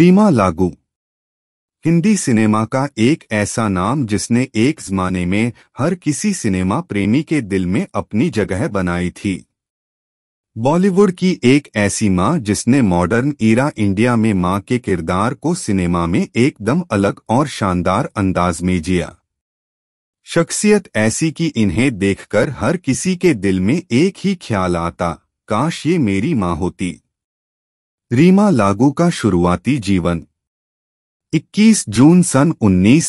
रीमा लागू हिंदी सिनेमा का एक ऐसा नाम जिसने एक जमाने में हर किसी सिनेमा प्रेमी के दिल में अपनी जगह बनाई थी बॉलीवुड की एक ऐसी मां जिसने मॉडर्न ईरा इंडिया में मां के किरदार को सिनेमा में एकदम अलग और शानदार अंदाज में जिया शख्सियत ऐसी कि इन्हें देखकर हर किसी के दिल में एक ही ख्याल आता काश ये मेरी माँ होती रीमा लागू का शुरुआती जीवन 21 जून सन उन्नीस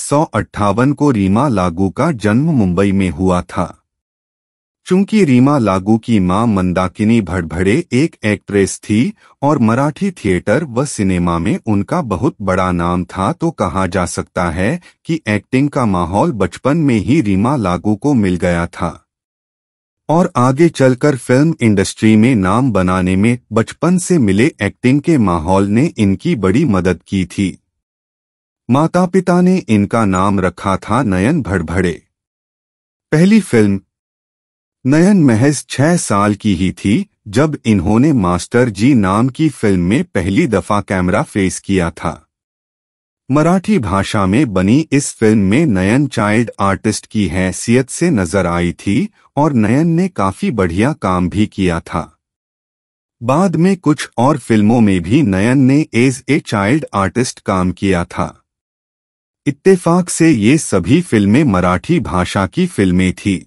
को रीमा लागू का जन्म मुंबई में हुआ था चूंकि रीमा लागू की मां मंदाकिनी भड़भड़े एक एक्ट्रेस थी और मराठी थिएटर व सिनेमा में उनका बहुत बड़ा नाम था तो कहा जा सकता है कि एक्टिंग का माहौल बचपन में ही रीमा लागू को मिल गया था और आगे चलकर फिल्म इंडस्ट्री में नाम बनाने में बचपन से मिले एक्टिंग के माहौल ने इनकी बड़ी मदद की थी माता पिता ने इनका नाम रखा था नयन भड़भड़े पहली फिल्म नयन महज छह साल की ही थी जब इन्होंने मास्टर जी नाम की फिल्म में पहली दफा कैमरा फेस किया था मराठी भाषा में बनी इस फिल्म में नयन चाइल्ड आर्टिस्ट की हैसियत से नजर आई थी और नयन ने काफी बढ़िया काम भी किया था बाद में कुछ और फिल्मों में भी नयन ने एज ए चाइल्ड आर्टिस्ट काम किया था इत्तेफाक से ये सभी फिल्में मराठी भाषा की फिल्में थी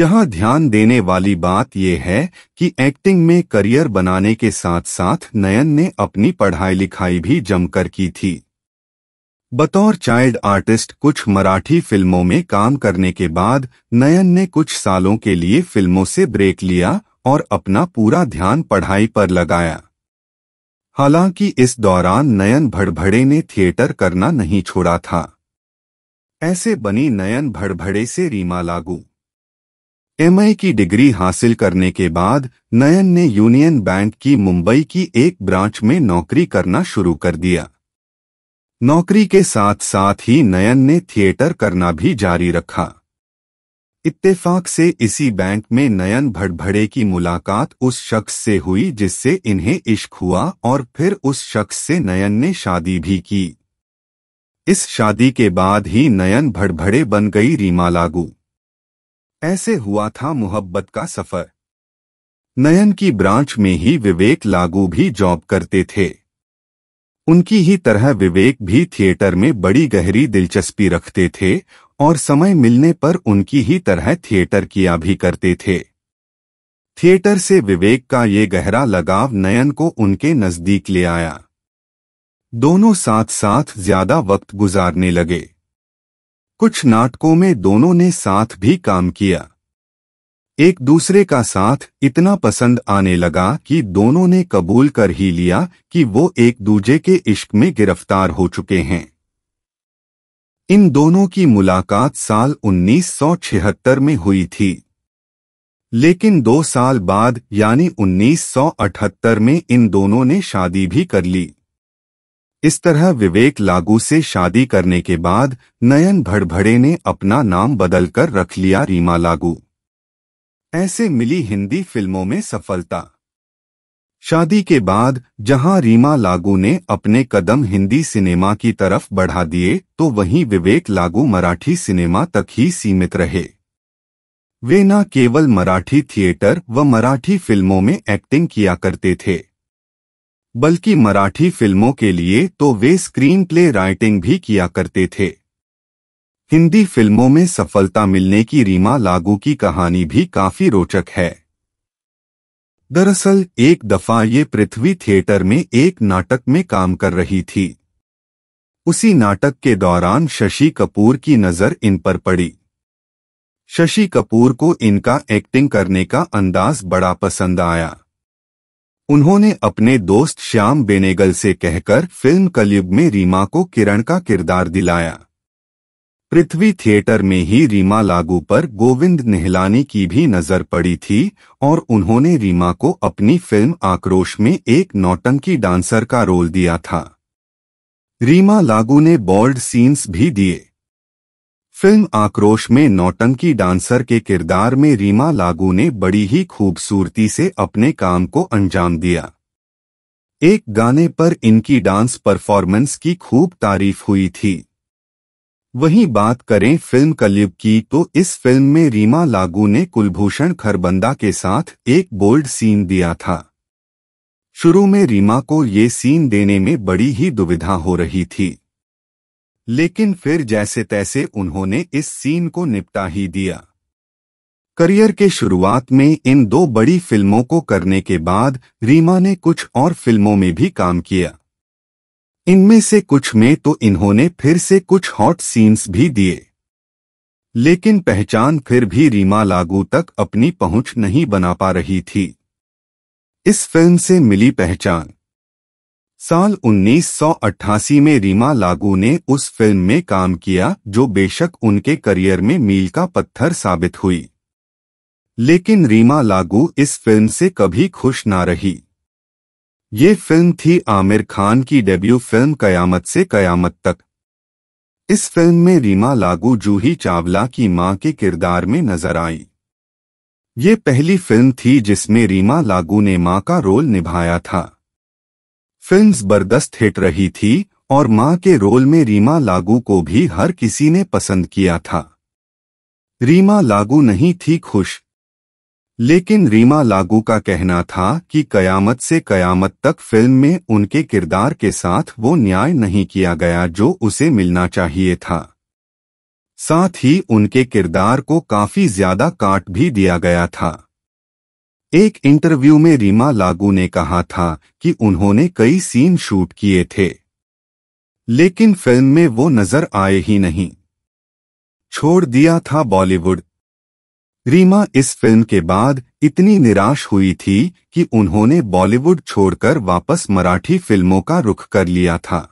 यहाँ ध्यान देने वाली बात यह है कि एक्टिंग में करियर बनाने के साथ साथ नयन ने अपनी पढ़ाई लिखाई भी जमकर की थी बतौर चाइल्ड आर्टिस्ट कुछ मराठी फिल्मों में काम करने के बाद नयन ने कुछ सालों के लिए फिल्मों से ब्रेक लिया और अपना पूरा ध्यान पढ़ाई पर लगाया हालांकि इस दौरान नयन भड़भड़े ने थिएटर करना नहीं छोड़ा था ऐसे बनी नयन भड़भड़े से रीमा लागू एमए की डिग्री हासिल करने के बाद नयन ने यूनियन बैंक की मुंबई की एक ब्रांच में नौकरी करना शुरू कर दिया नौकरी के साथ साथ ही नयन ने थिएटर करना भी जारी रखा इत्तेफाक से इसी बैंक में नयन भड़भड़े की मुलाकात उस शख्स से हुई जिससे इन्हें इश्क हुआ और फिर उस शख्स से नयन ने शादी भी की इस शादी के बाद ही नयन भड़भड़े बन गई रीमा लागू ऐसे हुआ था मोहब्बत का सफर नयन की ब्रांच में ही विवेक लागू भी जॉब करते थे उनकी ही तरह विवेक भी थिएटर में बड़ी गहरी दिलचस्पी रखते थे और समय मिलने पर उनकी ही तरह थिएटर किया भी करते थे थिएटर से विवेक का ये गहरा लगाव नयन को उनके नजदीक ले आया दोनों साथ साथ ज्यादा वक्त गुजारने लगे कुछ नाटकों में दोनों ने साथ भी काम किया एक दूसरे का साथ इतना पसंद आने लगा कि दोनों ने कबूल कर ही लिया कि वो एक दूजे के इश्क में गिरफ्तार हो चुके हैं इन दोनों की मुलाकात साल 1976 में हुई थी लेकिन दो साल बाद यानी 1978 में इन दोनों ने शादी भी कर ली इस तरह विवेक लागू से शादी करने के बाद नयन भड़भड़े ने अपना नाम बदलकर रख लिया रीमा लागू ऐसे मिली हिंदी फिल्मों में सफलता शादी के बाद जहां रीमा लागू ने अपने कदम हिंदी सिनेमा की तरफ बढ़ा दिए तो वहीं विवेक लागू मराठी सिनेमा तक ही सीमित रहे वे न केवल मराठी थिएटर व मराठी फिल्मों में एक्टिंग किया करते थे बल्कि मराठी फिल्मों के लिए तो वे स्क्रीन प्ले राइटिंग भी किया करते थे हिंदी फिल्मों में सफलता मिलने की रीमा लागू की कहानी भी काफी रोचक है दरअसल एक दफा ये पृथ्वी थिएटर में एक नाटक में काम कर रही थी उसी नाटक के दौरान शशि कपूर की नजर इन पर पड़ी शशि कपूर को इनका एक्टिंग करने का अंदाज बड़ा पसंद आया उन्होंने अपने दोस्त श्याम बेनेगल से कहकर फिल्म कलयुग में रीमा को किरण का किरदार दिलाया पृथ्वी थिएटर में ही रीमा लागू पर गोविंद नेहलानी की भी नजर पड़ी थी और उन्होंने रीमा को अपनी फिल्म आक्रोश में एक नौटंकी डांसर का रोल दिया था रीमा लागू ने बोल्ड सीन्स भी दिए फिल्म आक्रोश में नौटंकी डांसर के किरदार में रीमा लागू ने बड़ी ही खूबसूरती से अपने काम को अंजाम दिया एक गाने पर इनकी डांस परफॉर्मेंस की खूब तारीफ हुई थी वहीं बात करें फिल्म कलयुग की तो इस फिल्म में रीमा लागू ने कुलभूषण खरबंदा के साथ एक बोल्ड सीन दिया था शुरू में रीमा को ये सीन देने में बड़ी ही दुविधा हो रही थी लेकिन फिर जैसे तैसे उन्होंने इस सीन को निपटा ही दिया करियर के शुरुआत में इन दो बड़ी फिल्मों को करने के बाद रीमा ने कुछ और फिल्मों में भी काम किया इनमें से कुछ में तो इन्होंने फिर से कुछ हॉट सीन्स भी दिए लेकिन पहचान फिर भी रीमा लागू तक अपनी पहुंच नहीं बना पा रही थी इस फिल्म से मिली पहचान साल 1988 में रीमा लागू ने उस फिल्म में काम किया जो बेशक उनके करियर में मील का पत्थर साबित हुई लेकिन रीमा लागू इस फिल्म से कभी खुश ना रही ये फिल्म थी आमिर खान की डेब्यू फिल्म कयामत से कयामत तक इस फिल्म में रीमा लागू जूही चावला की मां के किरदार में नजर आई ये पहली फिल्म थी जिसमें रीमा लागू ने मां का रोल निभाया था फिल्म जबरदस्त हिट रही थी और मां के रोल में रीमा लागू को भी हर किसी ने पसंद किया था रीमा लागू नहीं थी खुश लेकिन रीमा लागू का कहना था कि कयामत से कयामत तक फिल्म में उनके किरदार के साथ वो न्याय नहीं किया गया जो उसे मिलना चाहिए था साथ ही उनके किरदार को काफी ज्यादा काट भी दिया गया था एक इंटरव्यू में रीमा लागू ने कहा था कि उन्होंने कई सीन शूट किए थे लेकिन फिल्म में वो नजर आए ही नहीं छोड़ दिया था बॉलीवुड रीमा इस फिल्म के बाद इतनी निराश हुई थी कि उन्होंने बॉलीवुड छोड़कर वापस मराठी फिल्मों का रुख कर लिया था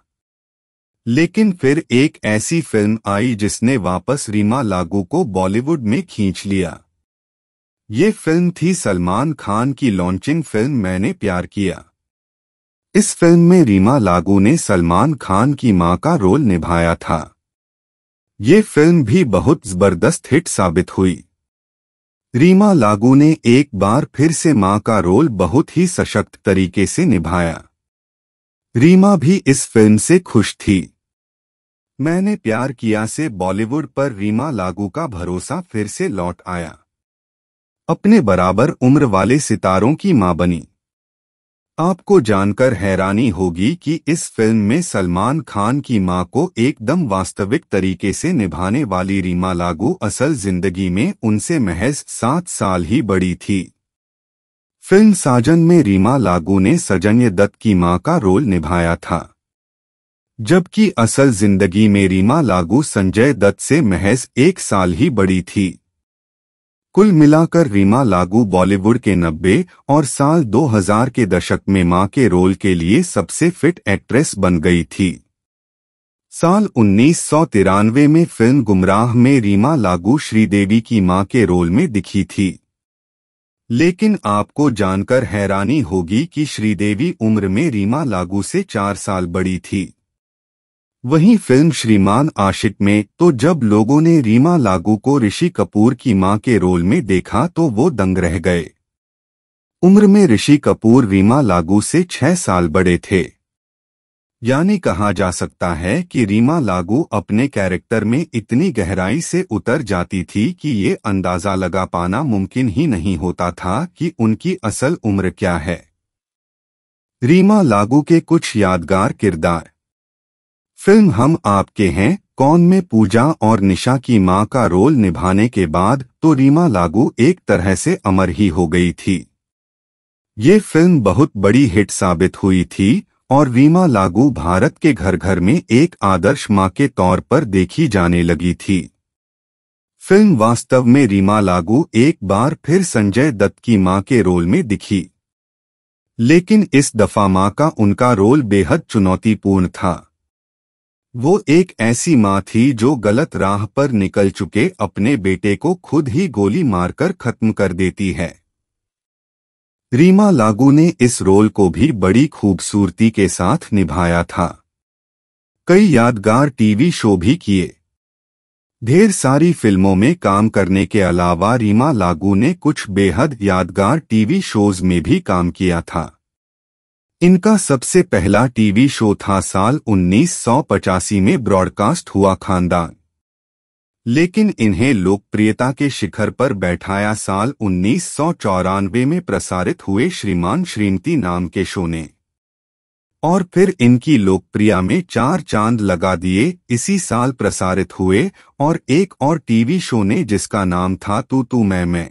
लेकिन फिर एक ऐसी फिल्म आई जिसने वापस रीमा लागू को बॉलीवुड में खींच लिया ये फिल्म थी सलमान खान की लॉन्चिंग फिल्म मैंने प्यार किया इस फिल्म में रीमा लागू ने सलमान खान की मां का रोल निभाया था ये फिल्म भी बहुत जबरदस्त हिट साबित हुई रीमा लागू ने एक बार फिर से मां का रोल बहुत ही सशक्त तरीके से निभाया रीमा भी इस फिल्म से खुश थी मैंने प्यार किया से बॉलीवुड पर रीमा लागू का भरोसा फिर से लौट आया अपने बराबर उम्र वाले सितारों की मां बनी आपको जानकर हैरानी होगी कि इस फिल्म में सलमान खान की मां को एकदम वास्तविक तरीके से निभाने वाली रीमा लागू असल जिंदगी में उनसे महज सात साल ही बड़ी थी फिल्म साजन में रीमा लागू ने सजन्य दत्त की मां का रोल निभाया था जबकि असल जिंदगी में रीमा लागू संजय दत्त से महज एक साल ही बड़ी थी कुल मिलाकर रीमा लागू बॉलीवुड के नब्बे और साल 2000 के दशक में मां के रोल के लिए सबसे फिट एक्ट्रेस बन गई थी साल उन्नीस में फिल्म गुमराह में रीमा लागू श्रीदेवी की मां के रोल में दिखी थी लेकिन आपको जानकर हैरानी होगी कि श्रीदेवी उम्र में रीमा लागू से चार साल बड़ी थी वहीं फिल्म श्रीमान आशिक में तो जब लोगों ने रीमा लागू को ऋषि कपूर की मां के रोल में देखा तो वो दंग रह गए उम्र में ऋषि कपूर रीमा लागू से छह साल बड़े थे यानी कहा जा सकता है कि रीमा लागू अपने कैरेक्टर में इतनी गहराई से उतर जाती थी कि ये अंदाजा लगा पाना मुमकिन ही नहीं होता था कि उनकी असल उम्र क्या है रीमा लागू के कुछ यादगार किरदार फिल्म हम आपके हैं कौन में पूजा और निशा की मां का रोल निभाने के बाद तो रीमा लागू एक तरह से अमर ही हो गई थी ये फिल्म बहुत बड़ी हिट साबित हुई थी और रीमा लागू भारत के घर घर में एक आदर्श मां के तौर पर देखी जाने लगी थी फिल्म वास्तव में रीमा लागू एक बार फिर संजय दत्त की मां के रोल में दिखी लेकिन इस दफा मां का उनका रोल बेहद चुनौतीपूर्ण था वो एक ऐसी माँ थी जो गलत राह पर निकल चुके अपने बेटे को खुद ही गोली मारकर खत्म कर देती है रीमा लागू ने इस रोल को भी बड़ी खूबसूरती के साथ निभाया था कई यादगार टीवी शो भी किए ढेर सारी फिल्मों में काम करने के अलावा रीमा लागू ने कुछ बेहद यादगार टीवी शोज में भी काम किया था इनका सबसे पहला टीवी शो था साल 1985 में ब्रॉडकास्ट हुआ खानदान लेकिन इन्हें लोकप्रियता के शिखर पर बैठाया साल उन्नीस में प्रसारित हुए श्रीमान श्रीमती नाम के शो ने और फिर इनकी लोकप्रिया में चार चांद लगा दिए इसी साल प्रसारित हुए और एक और टीवी शो ने जिसका नाम था तू तू मैं मैं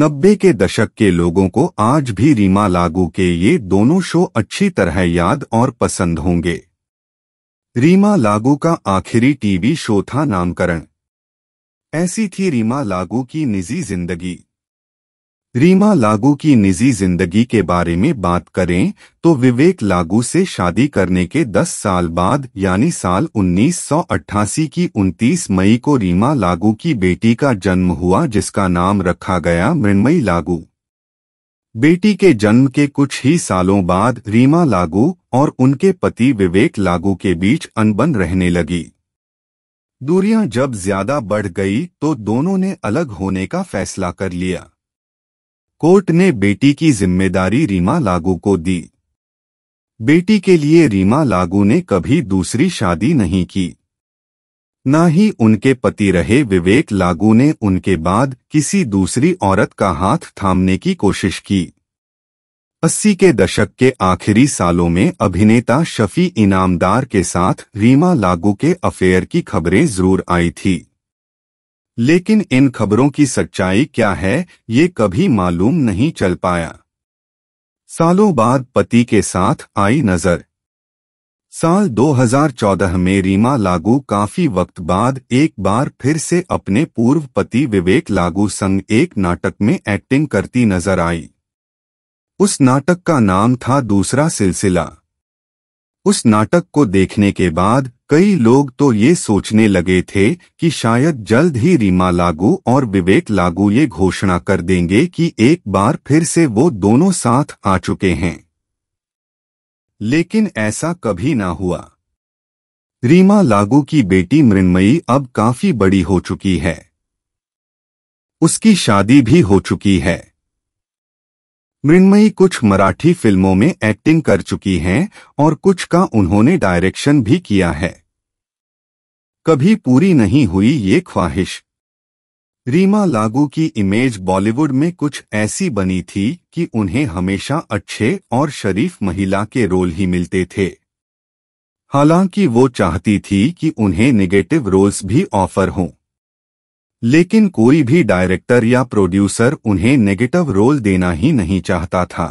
नब्बे के दशक के लोगों को आज भी रीमा लागू के ये दोनों शो अच्छी तरह याद और पसंद होंगे रीमा लागू का आखिरी टीवी शो था नामकरण ऐसी थी रीमा लागू की निजी जिंदगी रीमा लागू की निजी जिंदगी के बारे में बात करें तो विवेक लागू से शादी करने के 10 साल बाद यानी साल 1988 की 29 मई को रीमा लागू की बेटी का जन्म हुआ जिसका नाम रखा गया मृणमयी लागू बेटी के जन्म के कुछ ही सालों बाद रीमा लागू और उनके पति विवेक लागू के बीच अनबन रहने लगी दूरियां जब ज्यादा बढ़ गई तो दोनों ने अलग होने का फैसला कर लिया कोर्ट ने बेटी की जिम्मेदारी रीमा लागू को दी बेटी के लिए रीमा लागू ने कभी दूसरी शादी नहीं की न ही उनके पति रहे विवेक लागू ने उनके बाद किसी दूसरी औरत का हाथ थामने की कोशिश की अस्सी के दशक के आखिरी सालों में अभिनेता शफी इनामदार के साथ रीमा लागू के अफेयर की खबरें जरूर आई थी लेकिन इन खबरों की सच्चाई क्या है ये कभी मालूम नहीं चल पाया सालों बाद पति के साथ आई नजर साल 2014 में रीमा लागू काफी वक्त बाद एक बार फिर से अपने पूर्व पति विवेक लागू संग एक नाटक में एक्टिंग करती नजर आई उस नाटक का नाम था दूसरा सिलसिला उस नाटक को देखने के बाद कई लोग तो ये सोचने लगे थे कि शायद जल्द ही रीमा लागू और विवेक लागू ये घोषणा कर देंगे कि एक बार फिर से वो दोनों साथ आ चुके हैं लेकिन ऐसा कभी ना हुआ रीमा लागू की बेटी मृन्मयी अब काफी बड़ी हो चुकी है उसकी शादी भी हो चुकी है मृन्मयी कुछ मराठी फिल्मों में एक्टिंग कर चुकी हैं और कुछ का उन्होंने डायरेक्शन भी किया है कभी पूरी नहीं हुई ये ख्वाहिश रीमा लागू की इमेज बॉलीवुड में कुछ ऐसी बनी थी कि उन्हें हमेशा अच्छे और शरीफ महिला के रोल ही मिलते थे हालांकि वो चाहती थी कि उन्हें निगेटिव रोल्स भी ऑफर हों लेकिन कोई भी डायरेक्टर या प्रोड्यूसर उन्हें नेगेटिव रोल देना ही नहीं चाहता था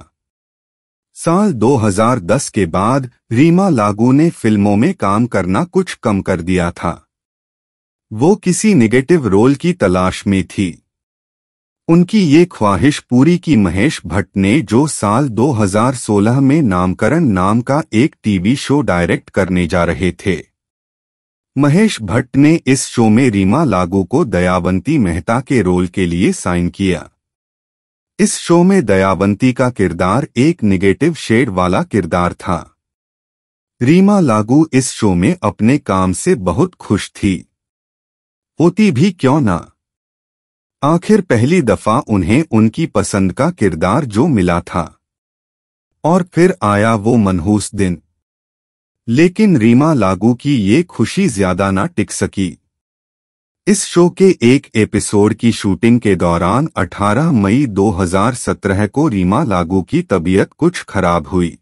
साल 2010 के बाद रीमा लागू ने फिल्मों में काम करना कुछ कम कर दिया था वो किसी नेगेटिव रोल की तलाश में थी उनकी ये ख्वाहिश पूरी की महेश भट्ट ने जो साल 2016 में नामकरण नाम का एक टीवी शो डायरेक्ट करने जा रहे थे महेश भट्ट ने इस शो में रीमा लागू को दयावंती मेहता के रोल के लिए साइन किया इस शो में दयावंती का किरदार एक निगेटिव शेड वाला किरदार था रीमा लागू इस शो में अपने काम से बहुत खुश थी होती भी क्यों ना आखिर पहली दफा उन्हें उनकी पसंद का किरदार जो मिला था और फिर आया वो मनहूस दिन लेकिन रीमा लागू की ये खुशी ज्यादा ना टिक सकी इस शो के एक एपिसोड की शूटिंग के दौरान 18 मई 2017 को रीमा लागू की तबीयत कुछ खराब हुई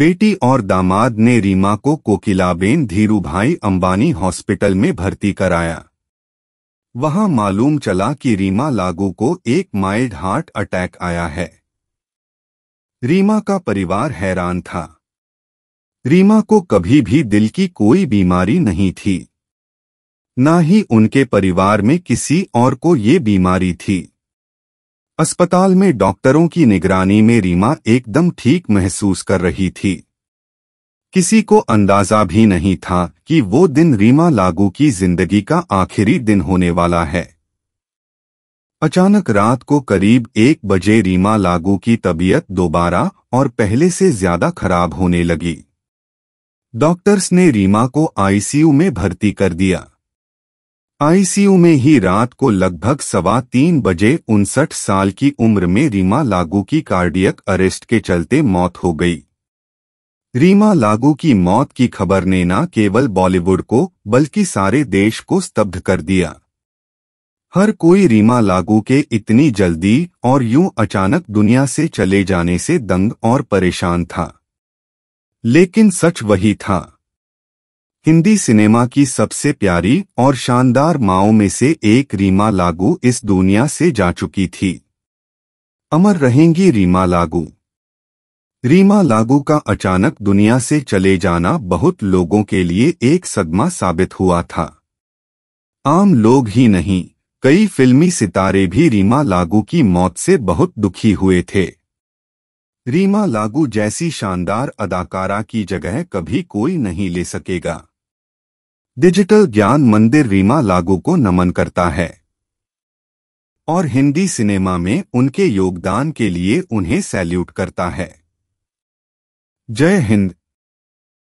बेटी और दामाद ने रीमा को कोकिलाबेन धीरूभाई अंबानी हॉस्पिटल में भर्ती कराया वहां मालूम चला कि रीमा लागू को एक माइल्ड हार्ट अटैक आया है रीमा का परिवार हैरान था रीमा को कभी भी दिल की कोई बीमारी नहीं थी ना ही उनके परिवार में किसी और को ये बीमारी थी अस्पताल में डॉक्टरों की निगरानी में रीमा एकदम ठीक महसूस कर रही थी किसी को अंदाजा भी नहीं था कि वो दिन रीमा लागू की जिंदगी का आखिरी दिन होने वाला है अचानक रात को करीब एक बजे रीमा लागू की तबीयत दोबारा और पहले से ज्यादा खराब होने लगी डॉक्टर्स ने रीमा को आईसीयू में भर्ती कर दिया आईसीयू में ही रात को लगभग सवा तीन बजे उनसठ साल की उम्र में रीमा लागू की कार्डियक अरेस्ट के चलते मौत हो गई रीमा लागू की मौत की खबर ने न केवल बॉलीवुड को बल्कि सारे देश को स्तब्ध कर दिया हर कोई रीमा लागू के इतनी जल्दी और यूं अचानक दुनिया से चले जाने से दंग और परेशान था लेकिन सच वही था हिंदी सिनेमा की सबसे प्यारी और शानदार माओ में से एक रीमा लागू इस दुनिया से जा चुकी थी अमर रहेंगी रीमा लागू रीमा लागू का अचानक दुनिया से चले जाना बहुत लोगों के लिए एक सदमा साबित हुआ था आम लोग ही नहीं कई फिल्मी सितारे भी रीमा लागू की मौत से बहुत दुखी हुए थे रीमा लागू जैसी शानदार अदाकारा की जगह कभी कोई नहीं ले सकेगा डिजिटल ज्ञान मंदिर रीमा लागू को नमन करता है और हिंदी सिनेमा में उनके योगदान के लिए उन्हें सैल्यूट करता है जय हिंद